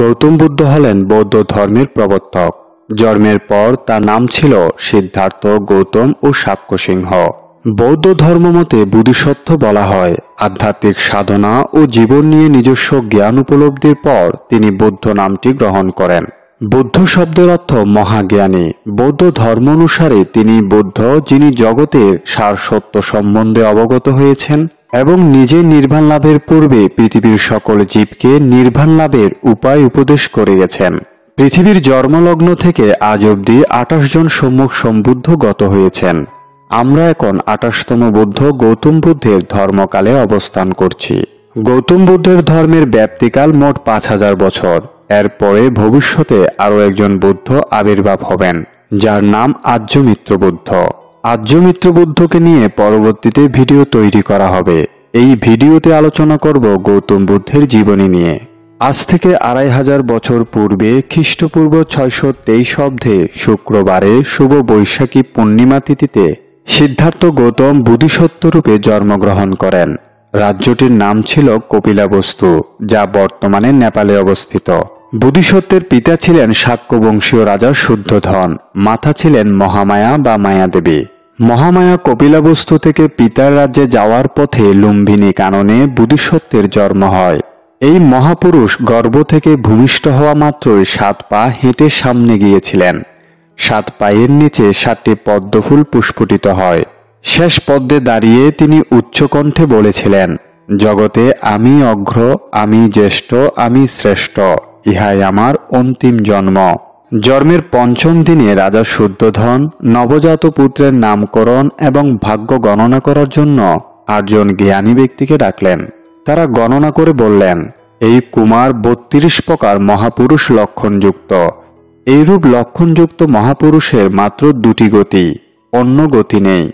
গৌতম বুদ্ধ হলেন বৌদ্ধ ধর্মের প্রবর্তক জন্মের পর তার নাম ছিল সিদ্ধার্থ গৌতম ও সাক্ষ্যসিংহ বৌদ্ধ ধর্মমতে বুধিসত্ত্ব বলা হয় আধ্যাত্মিক সাধনা ও জীবন নিয়ে নিজস্ব জ্ঞান উপলব্ধির পর তিনি বৌদ্ধ নামটি গ্রহণ করেন বৌদ্ধ শব্দের অর্থ মহাজ্ঞানী বৌদ্ধ ধর্ম অনুসারে তিনি বৌদ্ধ যিনি জগতের সার সত্য সম্বন্ধে অবগত হয়েছেন এবং নিজে নির্বাণ লাভের পূর্বে পৃথিবীর সকল জীবকে নির্বাণ লাভের উপায় উপদেশ করে গেছেন পৃথিবীর জন্মলগ্ন থেকে আজ অবধি আঠাশ জন সম্মুখ সম্বুদ্ধ গত হয়েছেন আমরা এখন আঠাশতম বুদ্ধ গৌতম বুদ্ধের ধর্মকালে অবস্থান করছি গৌতম বুদ্ধের ধর্মের ব্যাপ্তিকাল মোট পাঁচ হাজার বছর এরপরে ভবিষ্যতে আরও একজন বুদ্ধ আবির্ভাব হবেন যার নাম আর্যমিত্র বুদ্ধ আর্যমিত্র বুদ্ধকে নিয়ে পরবর্তীতে ভিডিও তৈরি করা হবে এই ভিডিওতে আলোচনা করব গৌতম বুদ্ধের জীবনী নিয়ে আজ থেকে আড়াই হাজার বছর পূর্বে খ্রিস্টপূর্ব ছয়শো তেইশ অব্দে শুক্রবারে শুভ বৈশাখী পূর্ণিমা তিথিতে সিদ্ধার্থ গৌতম রূপে জন্মগ্রহণ করেন রাজ্যটির নাম ছিল কপিলাবস্তু যা বর্তমানে নেপালে অবস্থিত বুধিসত্ত্বের পিতা ছিলেন শাক্যবংশীয় রাজা শুদ্ধধন মাথা ছিলেন মহামায়া বা মায়াদেবী মহামায়া কপিলাবস্তু থেকে পিতার রাজ্যে যাওয়ার পথে লুম্বিনী কাননে বুদ্ধিসত্ত্বের জন্ম হয় এই মহাপুরুষ গর্ভ থেকে ভূমিষ্ঠ হওয়া মাত্রই সাত পা হেঁটে সামনে গিয়েছিলেন সাত পায়ের নিচে সাতটি পদ্মফুল পুষ্পটিত হয় শেষ পদ্মে দাঁড়িয়ে তিনি উচ্চকণ্ঠে বলেছিলেন জগতে আমি অগ্র আমি জ্যেষ্ঠ আমি শ্রেষ্ঠ ইহাই আমার অন্তিম জন্ম জন্মের পঞ্চম দিনে রাজা শুদ্ধধন নবজাত পুত্রের নামকরণ এবং ভাগ্য গণনা করার জন্য আটজন জ্ঞানী ব্যক্তিকে ডাকলেন তারা গণনা করে বললেন এই কুমার বত্রিশ প্রকার মহাপুরুষ লক্ষণযুক্ত এইরূপ লক্ষণযুক্ত মহাপুরুষের মাত্র দুটি গতি অন্য গতি নেই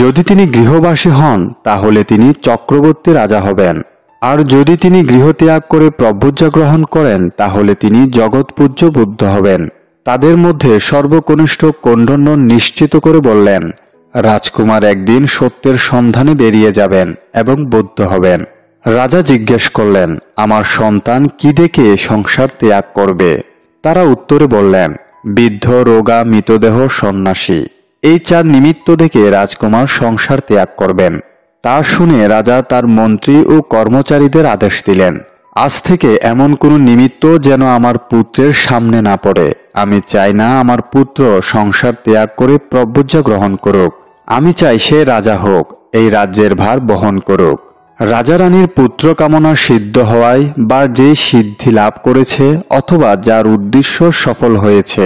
যদি তিনি গৃহবাসী হন তাহলে তিনি চক্রবর্তী রাজা হবেন আর যদি তিনি গৃহত্যাগ করে প্রভ্যজ্ঞা গ্রহণ করেন তাহলে তিনি জগৎপূজ্য বুদ্ধ হবেন তাদের মধ্যে সর্বকনিষ্ঠ কণ্ঠন্য নিশ্চিত করে বললেন রাজকুমার একদিন সত্যের সন্ধানে বেরিয়ে যাবেন এবং বৌদ্ধ হবেন রাজা জিজ্ঞেস করলেন আমার সন্তান কি দেখে সংসার ত্যাগ করবে তারা উত্তরে বললেন বৃদ্ধ রোগা মৃতদেহ সন্ন্যাসী এই চার নিমিত্ত দেখে রাজকুমার সংসার ত্যাগ করবেন তা শুনে রাজা তার মন্ত্রী ও কর্মচারীদের আদেশ দিলেন আজ থেকে এমন কোনো নিমিত্ত যেন আমার পুত্রের সামনে না পড়ে আমি চাই না আমার পুত্র সংসার ত্যাগ করে প্রব্রজা গ্রহণ করুক আমি চাই সে রাজা হোক এই রাজ্যের ভার বহন করুক রাজা রানীর পুত্র কামনা সিদ্ধ হওয়ায় বা যে সিদ্ধি লাভ করেছে অথবা যার উদ্দেশ্য সফল হয়েছে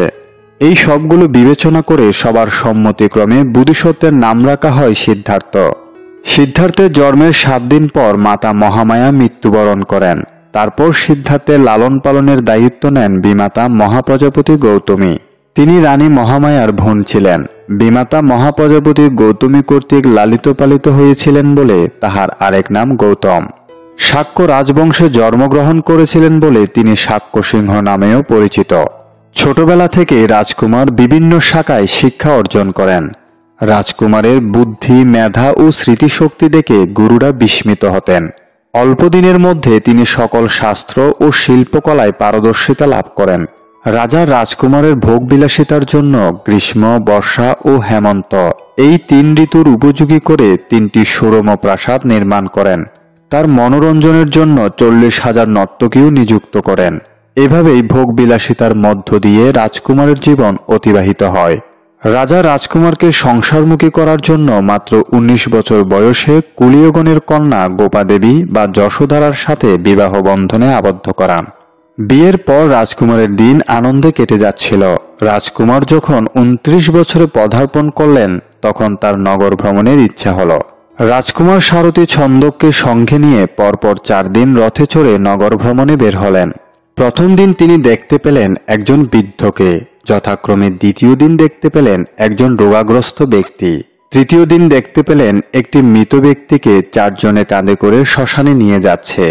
এই সবগুলো বিবেচনা করে সবার সম্মতিক্রমে বুধিসত্ত্বের নাম রাখা হয় সিদ্ধার্থ সিদ্ধার্থের জন্মের সাত দিন পর মাতা মহামায়া মৃত্যুবরণ করেন তারপর সিদ্ধার্থের লালন পালনের দায়িত্ব নেন বিমাতা মহাপ্রজাপতি গৌতমী তিনি রানী মহামায়ার বোন ছিলেন বিমাতা মহাপ্রজাপতি গৌতমী কর্তৃক লালিত পালিত হয়েছিলেন বলে তাহার আরেক নাম গৌতম শাক্য রাজবংশে জন্মগ্রহণ করেছিলেন বলে তিনি শাক্য সিংহ নামেও পরিচিত ছোটবেলা থেকে রাজকুমার বিভিন্ন শাখায় শিক্ষা অর্জন করেন রাজকুমারের বুদ্ধি মেধা ও স্মৃতিশক্তি দেখে গুরুরা বিস্মিত হতেন অল্পদিনের মধ্যে তিনি সকল শাস্ত্র ও শিল্পকলায় পারদর্শিতা লাভ করেন রাজা রাজকুমারের ভোগবিলাসিতার জন্য গ্রীষ্ম বর্ষা ও হেমন্ত এই তিন ঋতুর উপযোগী করে তিনটি সুরম প্রাসাদ নির্মাণ করেন তার মনোরঞ্জনের জন্য চল্লিশ হাজার নর্তকীও নিযুক্ত করেন এভাবেই ভোগবিলাসিতার মধ্য দিয়ে রাজকুমারের জীবন অতিবাহিত হয় রাজা রাজকুমারকে সংসারমুখী করার জন্য মাত্র ১৯ বছর বয়সে কুলীয়গণের কন্যা গোপা দেবী বা যশোধারার সাথে বিবাহ বন্ধনে আবদ্ধ করা বিয়ের পর রাজকুমারের দিন আনন্দে কেটে যাচ্ছিল রাজকুমার যখন উনত্রিশ বছরে পদার্পণ করলেন তখন তার নগর ভ্রমণের ইচ্ছা হল রাজকুমার সারথী ছন্দককে সঙ্গে নিয়ে পরপর চার দিন রথে চড়ে নগর ভ্রমণে বের হলেন প্রথম দিন তিনি দেখতে পেলেন একজন বৃদ্ধকে যথাক্রমে দ্বিতীয় দিন দেখতে পেলেন একজন রোগাগ্রস্ত ব্যক্তি তৃতীয় দিন দেখতে পেলেন একটি মৃত ব্যক্তিকে চারজনে কাঁধে করে শ্মশানে নিয়ে যাচ্ছে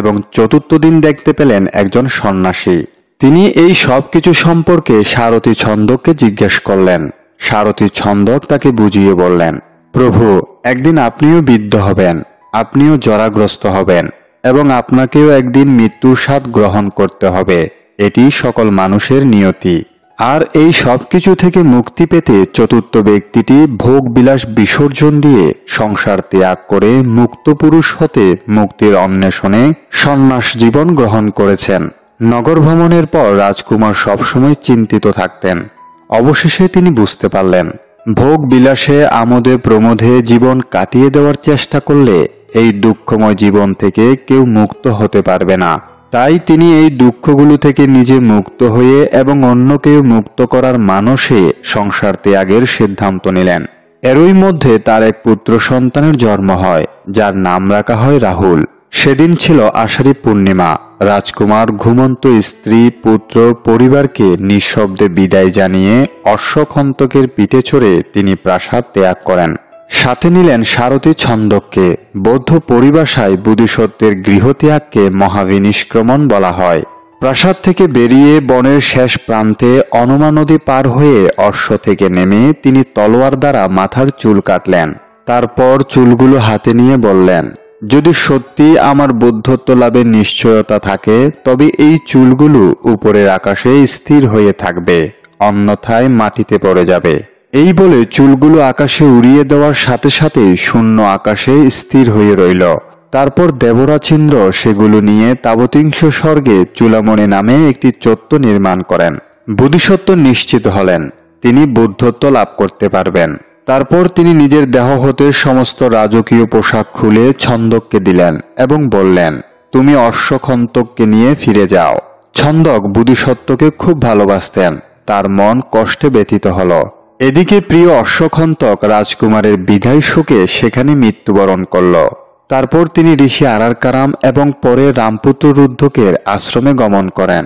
এবং চতুর্থ দিন দেখতে পেলেন একজন সন্ন্যাসী তিনি এই সব কিছু সম্পর্কে সারথী ছন্দককে জিজ্ঞেস করলেন সারথী ছন্দক তাকে বুঝিয়ে বললেন প্রভু একদিন আপনিও বিদ্ধ হবেন আপনিও জরাগ্রস্ত হবেন এবং আপনাকেও একদিন মৃত্যুর স্বাদ গ্রহণ করতে হবে এটি সকল মানুষের নিয়তি আর এই সব কিছু থেকে মুক্তি পেতে চতুর্থ ব্যক্তিটি ভোগ বিলাস বিসর্জন দিয়ে সংসার ত্যাগ করে মুক্ত পুরুষ হতে মুক্তির অন্বেষণে সন্ন্যাস জীবন গ্রহণ করেছেন নগর ভ্রমণের পর রাজকুমার সবসময় চিন্তিত থাকতেন অবশেষে তিনি বুঝতে পারলেন ভোগ বিলাসে আমোদে প্রমোদে জীবন কাটিয়ে দেওয়ার চেষ্টা করলে এই দুঃখময় জীবন থেকে কেউ মুক্ত হতে পারবে না তাই তিনি এই দুঃখগুলো থেকে নিজে মুক্ত হয়ে এবং অন্যকেও মুক্ত করার মানসে সংসার ত্যাগের সিদ্ধান্ত নিলেন এরই মধ্যে তার এক পুত্র সন্তানের জন্ম হয় যার নাম রাখা হয় রাহুল সেদিন ছিল আষাঢ়ী পূর্ণিমা রাজকুমার ঘুমন্ত স্ত্রী পুত্র পরিবারকে নিঃশব্দে বিদায় জানিয়ে অশ্বখন্তকের পিঠে চড়ে তিনি প্রাসাদ ত্যাগ করেন সাথে নিলেন সারথী ছন্দককে বৌদ্ধ পরিভাষায় বুধিসত্বের গৃহত্যাগকে মহাবিনিষ্ক্রমণ বলা হয় প্রাসাদ থেকে বেরিয়ে বনের শেষ প্রান্তে অনমা নদী পার হয়ে অশ্ব থেকে নেমে তিনি তলোয়ার দ্বারা মাথার চুল কাটলেন তারপর চুলগুলো হাতে নিয়ে বললেন যদি সত্যি আমার বৌদ্ধত্ব লাভের নিশ্চয়তা থাকে তবে এই চুলগুলো উপরের আকাশে স্থির হয়ে থাকবে অন্যথায় মাটিতে পড়ে যাবে এই বলে চুলগুলো আকাশে উড়িয়ে দেওয়ার সাথে সাথে শূন্য আকাশে স্থির হয়ে রইল তারপর দেবরাচিন্দ্র সেগুলো নিয়ে তাবতিংশ স্বর্গে চুলামণি নামে একটি চত্ব নির্মাণ করেন বুধিসত্ত্ব নিশ্চিত হলেন তিনি বুদ্ধত্ব লাভ করতে পারবেন তারপর তিনি নিজের দেহ হতে সমস্ত রাজকীয় পোশাক খুলে ছন্দককে দিলেন এবং বললেন তুমি অশ্বখন্তককে নিয়ে ফিরে যাও ছন্দক বুধিসত্ত্বকে খুব ভালোবাসতেন তার মন কষ্টে ব্যথিত হলো এদিকে প্রিয় অশ্বখন্তক রাজকুমারের বিদায় শোকে সেখানে মৃত্যুবরণ করল তারপর তিনি ঋষি আরারকারাম এবং পরে রামপুত্র রুদ্ধকের আশ্রমে গমন করেন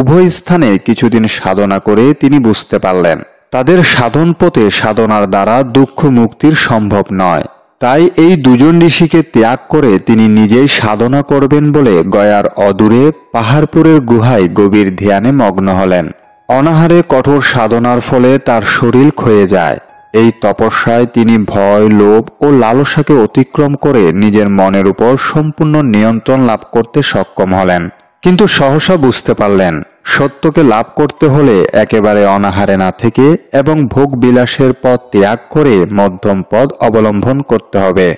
উভয় স্থানে কিছুদিন সাধনা করে তিনি বুঝতে পারলেন তাদের সাধন পথে সাধনার দ্বারা দুঃখ মুক্তির সম্ভব নয় তাই এই দুজন ঋষিকে ত্যাগ করে তিনি নিজেই সাধনা করবেন বলে গয়ার অদূরে পাহাড়পুরের গুহায় গভীর ধ্যানে মগ্ন হলেন অনাহারে কঠোর সাধনার ফলে তার শরীর ক্ষয়ে যায় এই তপস্যায় তিনি ভয় লোভ ও লালসাকে অতিক্রম করে নিজের মনের উপর সম্পূর্ণ নিয়ন্ত্রণ লাভ করতে সক্ষম হলেন কিন্তু সহসা বুঝতে পারলেন সত্যকে লাভ করতে হলে একেবারে অনাহারে না থেকে এবং ভোগ বিলাসের পথ ত্যাগ করে মধ্যম পদ অবলম্বন করতে হবে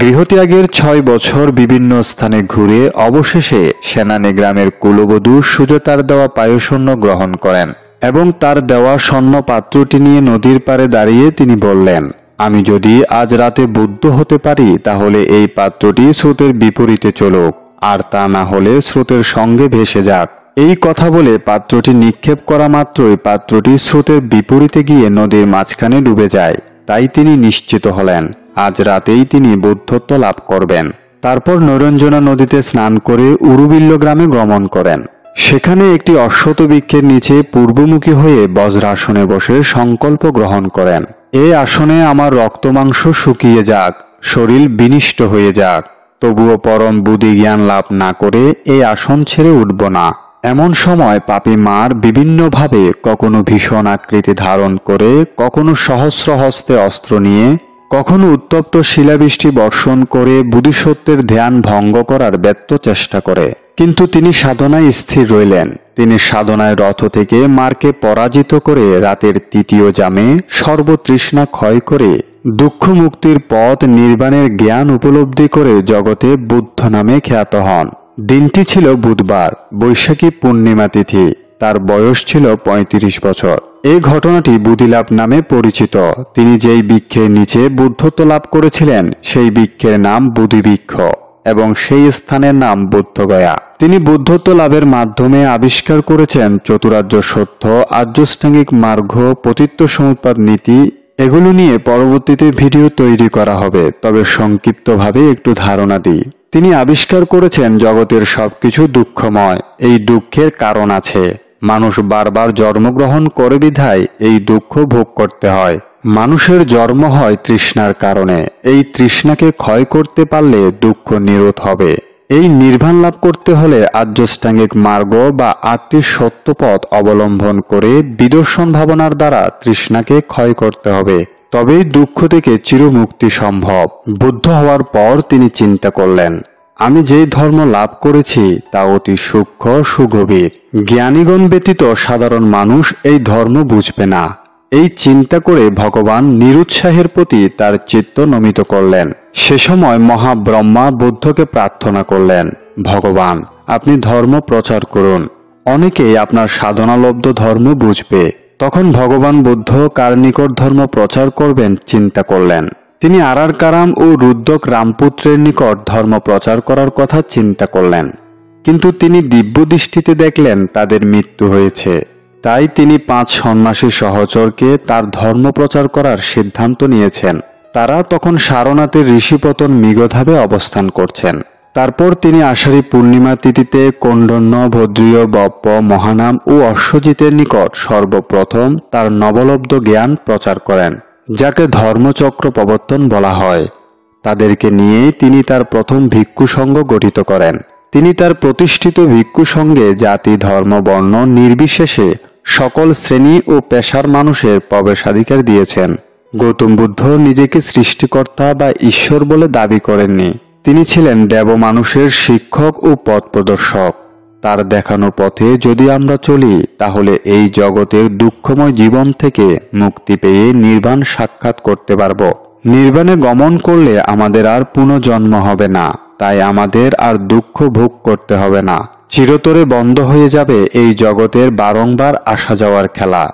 গৃহত্যাগের ছয় বছর বিভিন্ন স্থানে ঘুরে অবশেষে সেনানি গ্রামের কুলবধূ সুজতার দেওয়া পায়সন্য গ্রহণ করেন এবং তার দেওয়া স্বর্ণ পাত্রটি নিয়ে নদীর পারে দাঁড়িয়ে তিনি বললেন আমি যদি আজ রাতে বুদ্ধ হতে পারি তাহলে এই পাত্রটি স্রোতের বিপরীতে চলুক আর তা না হলে স্রোতের সঙ্গে ভেসে যাক এই কথা বলে পাত্রটি নিক্ষেপ করা মাত্রই পাত্রটি স্রোতের বিপরীতে গিয়ে নদীর মাঝখানে ডুবে যায় তাই তিনি নিশ্চিত হলেন আজ রাতেই তিনি বৌদ্ধত্ব লাভ করবেন তারপর নৈরঞ্জনা নদীতে স্নান করে উরুবিল্ল গ্রামে গমন করেন সেখানে একটি অশ্বত বৃক্ষের নিচে পূর্বমুখী হয়ে বজ্রাসনে বসে সংকল্প গ্রহণ করেন এ আসনে আমার রক্তমাংস শুকিয়ে যাক শরীর বিনিষ্ট হয়ে যাক তবুও পরম বুদ্ধি জ্ঞান লাভ না করে এই আসন ছেড়ে উঠব না এমন সময় পাপী মার বিভিন্নভাবে কখনো ভীষণ আকৃতি ধারণ করে কখনো সহস্র হস্তে অস্ত্র নিয়ে কখনো উত্তপ্ত শিলাবৃষ্টি বর্ষণ করে বুধিসত্ত্বের ধ্যান ভঙ্গ করার ব্যর্থ চেষ্টা করে কিন্তু তিনি সাধনায় স্থির রইলেন তিনি সাধনায় রথ থেকে মারকে পরাজিত করে রাতের তৃতীয় জামে সর্বতৃষ্ণা ক্ষয় করে দুঃখ মুক্তির পথ নির্বাণের জ্ঞান উপলব্ধি করে জগতে বুদ্ধ নামে খ্যাত হন দিনটি ছিল বুধবার বৈশাখী পূর্ণিমা তিথি তার বয়স ছিল ৩৫ বছর এ ঘটনাটি বুদিলাভ নামে পরিচিত তিনি যেই বৃক্ষের নিচে বুদ্ধত্ব লাভ করেছিলেন সেই বৃক্ষের নাম বুধিবৃক্ষ এবং সেই স্থানের নাম বুদ্ধগয়া তিনি বুদ্ধত্ব লাভের মাধ্যমে আবিষ্কার করেছেন চতুরাজ্য সত্য আর্যষ্টাঙ্গিক মার্ঘ পতিত্ব সমুৎপাদ নীতি এগুলো নিয়ে পরবর্তীতে ভিডিও তৈরি করা হবে তবে সংক্ষিপ্তভাবে একটু ধারণা দিই তিনি আবিষ্কার করেছেন জগতের সবকিছু দুঃখময় এই দুঃখের কারণ আছে মানুষ বারবার জন্মগ্রহণ করে বিধায় এই দুঃখ ভোগ করতে হয় মানুষের জন্ম হয় তৃষ্ণার কারণে এই তৃষ্ণাকে ক্ষয় করতে পারলে দুঃখ নিরোধ হবে এই নির্ভাণ লাভ করতে হলে আর্যষ্টাঙ্গিক মার্গ বা আটটি সত্যপথ অবলম্বন করে বিদর্শন ভাবনার দ্বারা তৃষ্ণাকে ক্ষয় করতে হবে তবেই দুঃখ থেকে চিরমুক্তি সম্ভব বুদ্ধ হওয়ার পর তিনি চিন্তা করলেন আমি যে ধর্ম লাভ করেছি তা অতি সূক্ষ্ম সুগভীর জ্ঞানীগণ ব্যতীত সাধারণ মানুষ এই ধর্ম বুঝবে না এই চিন্তা করে ভগবান নিরুৎসাহের প্রতি তার চিত্ত নমিত করলেন সে সময় মহাব্রহ্মা বুদ্ধকে প্রার্থনা করলেন ভগবান আপনি ধর্ম প্রচার করুন অনেকেই আপনার সাধনালব্ধ ধর্ম বুঝবে তখন ভগবান বুদ্ধ কার্নিকর ধর্ম প্রচার করবেন চিন্তা করলেন তিনি আরার কারাম ও রুদ্রক রামপুত্রের নিকট ধর্ম প্রচার করার কথা চিন্তা করলেন কিন্তু তিনি দিব্য দৃষ্টিতে দেখলেন তাদের মৃত্যু হয়েছে তাই তিনি পাঁচ সন্ন্যাসী সহচরকে তার ধর্ম প্রচার করার সিদ্ধান্ত নিয়েছেন তারা তখন সারনাথের ঋষিপতন মিগধাবে অবস্থান করছেন তারপর তিনি আষাঢ়ী পূর্ণিমা তিথিতে কণ্ডন্য ভদ্রীয় বপ্প মহানাম ও অশ্বজিতের নিকট সর্বপ্রথম তার নবলব্ধ জ্ঞান প্রচার করেন যাকে ধর্মচক্র প্রবর্তন বলা হয় তাদেরকে নিয়ে তিনি তার প্রথম ভিক্ষু সংঘ গঠিত করেন তিনি তার প্রতিষ্ঠিত ভিক্ষু সঙ্গে জাতি ধর্ম বর্ণ নির্বিশেষে সকল শ্রেণী ও পেশার মানুষের প্রবেশাধিকার দিয়েছেন গৌতম বুদ্ধ নিজেকে সৃষ্টিকর্তা বা ঈশ্বর বলে দাবি করেননি তিনি ছিলেন দেব মানুষের শিক্ষক ও পথ প্রদর্শক তার দেখানো পথে যদি আমরা চলি তাহলে এই জগতের দুঃখময় জীবন থেকে মুক্তি পেয়ে নির্বাণ সাক্ষাৎ করতে পারব নির্বাণে গমন করলে আমাদের আর পুনর্জন্ম হবে না তাই আমাদের আর দুঃখ ভোগ করতে হবে না চিরতরে বন্ধ হয়ে যাবে এই জগতের বারংবার আসা যাওয়ার খেলা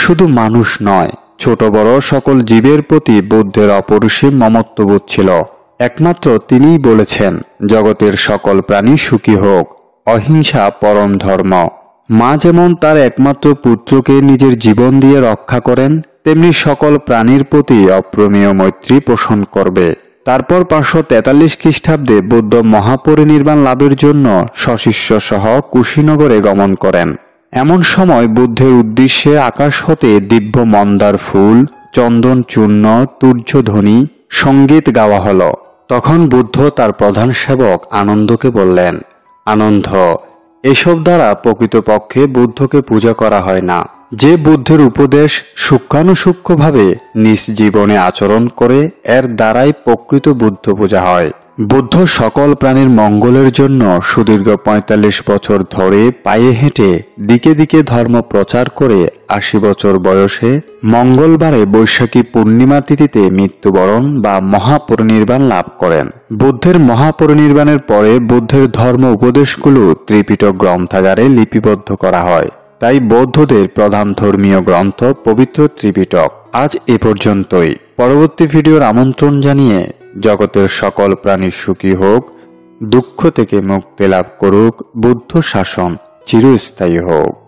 শুধু মানুষ নয় ছোট বড় সকল জীবের প্রতি বুদ্ধের অপরিসীম মমত্ববোধ ছিল একমাত্র তিনিই বলেছেন জগতের সকল প্রাণী সুখী হোক অহিংসা পরম ধর্ম মা যেমন তার একমাত্র পুত্রকে নিজের জীবন দিয়ে রক্ষা করেন তেমনি সকল প্রাণীর প্রতি অপ্রমেয় মৈত্রী পোষণ করবে তারপর পাঁচশো তেতাল্লিশ খ্রিস্টাব্দে বৌদ্ধ মহাপরিনির্বাণ লাভের জন্য সশিষ্য সহ কুশীনগরে গমন করেন এমন সময় বুদ্ধের উদ্দেশ্যে আকাশ হতে দিব্য মন্দার ফুল চন্দন চূর্ণ তুর্যধ্বনি সঙ্গীত গাওয়া হল তখন বুদ্ধ তার প্রধান সেবক আনন্দকে বললেন আনন্দ এসব দ্বারা প্রকৃতপক্ষে বুদ্ধকে পূজা করা হয় না যে বুদ্ধের উপদেশ সূক্ষ্মানুসূক্ষ্মভাবে নিজ জীবনে আচরণ করে এর দ্বারাই প্রকৃত বুদ্ধ পূজা হয় বুদ্ধ সকল প্রাণীর মঙ্গলের জন্য সুদীর্ঘ ৪৫ বছর ধরে পায়ে হেঁটে দিকে দিকে ধর্ম প্রচার করে আশি বছর বয়সে মঙ্গলবারে বৈশাখী পূর্ণিমা তিথিতে মৃত্যুবরণ বা মহাপরিনির্বাণ লাভ করেন বুদ্ধের মহাপরিনির্বাণের পরে বুদ্ধের ধর্ম উপদেশগুলো ত্রিপিটক গ্রন্থাগারে লিপিবদ্ধ করা হয় তাই বৌদ্ধদের প্রধান ধর্মীয় গ্রন্থ পবিত্র ত্রিপিটক আজ এ পর্যন্তই পরবর্তী ভিডিওর আমন্ত্রণ জানিয়ে জগতের সকল প্রাণী সুখী হোক দুঃখ থেকে মুক্তি লাভ করুক বুদ্ধ শাসন চিরস্থায়ী হোক